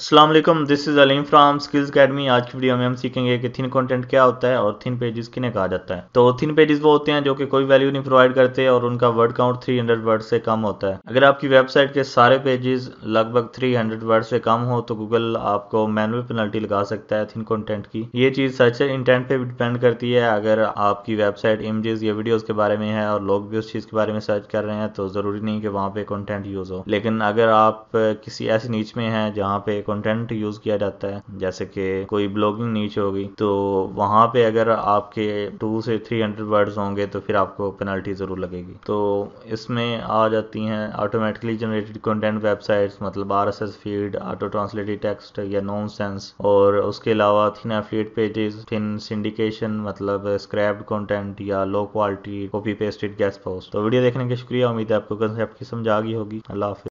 Aslam this is Aleem from skills academy आज की video में हम सीखेंगे कि थिन कंटेंट क्या होता है और थिन पेजेस किन्हें कहा जाता है तो थिन पेजेस वो होते हैं जो कि कोई वैल्यू नहीं प्रोवाइड करते और उनका वर्ड काउंट 300 वर्ड से कम होता है अगर आपकी वेबसाइट के सारे पेजेस लगभग 300 वर्ड से कम हो तो गूगल आपको मैनुअल पेनल्टी लगा सकता है थिन कॉन्टेंट की ये चीज़ सच इंटेंट पर डिपेंड करती है अगर आपकी वेबसाइट इमेजेस या वीडियोज़ के बारे में है और लोग भी उस चीज़ के बारे में सर्च कर रहे हैं तो ज़रूरी नहीं कि वहाँ पे कॉन्टेंट यूज़ हो लेकिन अगर आप किसी ऐसे नीच में हैं जहाँ पे कंटेंट यूज किया जाता है जैसे कि कोई ब्लॉगिंग नीच होगी तो वहां पे अगर आपके टू से थ्री हंड्रेड वर्ड्स होंगे तो फिर आपको पेनल्टी ज़रूर लगेगी तो इसमें आ जाती हैं ऑटोमेटिकली जनरेटेड कंटेंट वेबसाइट्स मतलब R S S feed auto translated text या नॉन सेंस और उसके अलावा thin affiliate pages thin syndication मतलब स्क्रैप्ड कंटेंट या low quality copy pasted guest post तो वीडियो देखने के शुक्रिया उम्मीद है आपको कंसेप्ट की समझ आ गई होगी अल्लाह